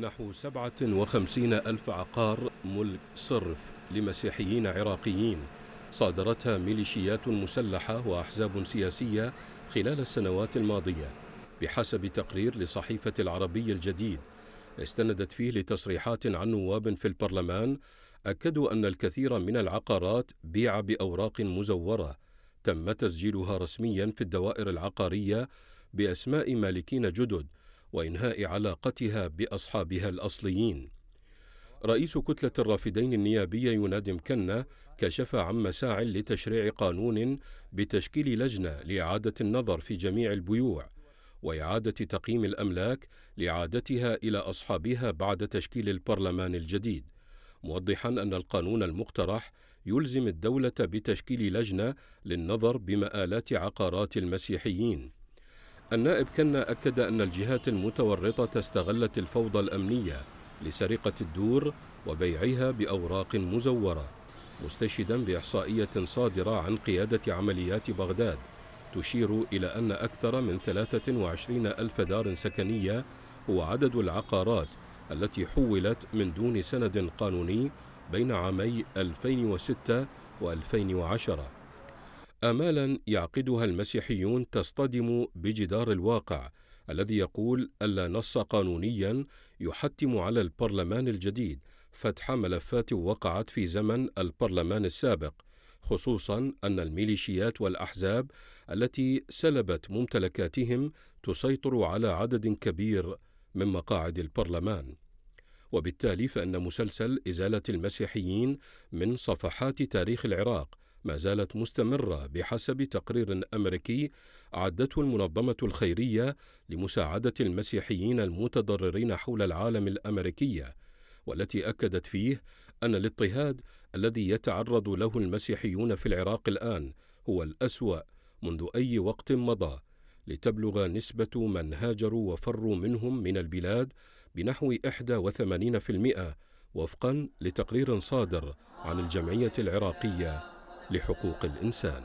نحو 57 ألف عقار ملك صرف لمسيحيين عراقيين صادرتها ميليشيات مسلحة وأحزاب سياسية خلال السنوات الماضية بحسب تقرير لصحيفة العربي الجديد استندت فيه لتصريحات عن نواب في البرلمان أكدوا أن الكثير من العقارات بيع بأوراق مزورة تم تسجيلها رسميا في الدوائر العقارية بأسماء مالكين جدد وإنهاء علاقتها بأصحابها الأصليين رئيس كتلة الرافدين النيابية ينادم كنا كشف عن مساع لتشريع قانون بتشكيل لجنة لإعادة النظر في جميع البيوع وإعادة تقييم الأملاك لإعادتها إلى أصحابها بعد تشكيل البرلمان الجديد موضحا أن القانون المقترح يلزم الدولة بتشكيل لجنة للنظر بمآلات عقارات المسيحيين النائب كنا أكد أن الجهات المتورطة استغلت الفوضى الأمنية لسرقة الدور وبيعها بأوراق مزورة مستشدا بإحصائية صادرة عن قيادة عمليات بغداد تشير إلى أن أكثر من 23 ألف دار سكنية هو عدد العقارات التي حولت من دون سند قانوني بين عامي 2006 و2010 آمالا يعقدها المسيحيون تصطدم بجدار الواقع الذي يقول ألا نص قانونيا يحتم على البرلمان الجديد فتح ملفات وقعت في زمن البرلمان السابق خصوصا أن الميليشيات والأحزاب التي سلبت ممتلكاتهم تسيطر على عدد كبير من مقاعد البرلمان وبالتالي فإن مسلسل إزالة المسيحيين من صفحات تاريخ العراق ما زالت مستمرة بحسب تقرير أمريكي أعدته المنظمة الخيرية لمساعدة المسيحيين المتضررين حول العالم الأمريكية والتي أكدت فيه أن الاضطهاد الذي يتعرض له المسيحيون في العراق الآن هو الأسوأ منذ أي وقت مضى لتبلغ نسبة من هاجروا وفروا منهم من البلاد بنحو 81% وفقا لتقرير صادر عن الجمعية العراقية لحقوق الإنسان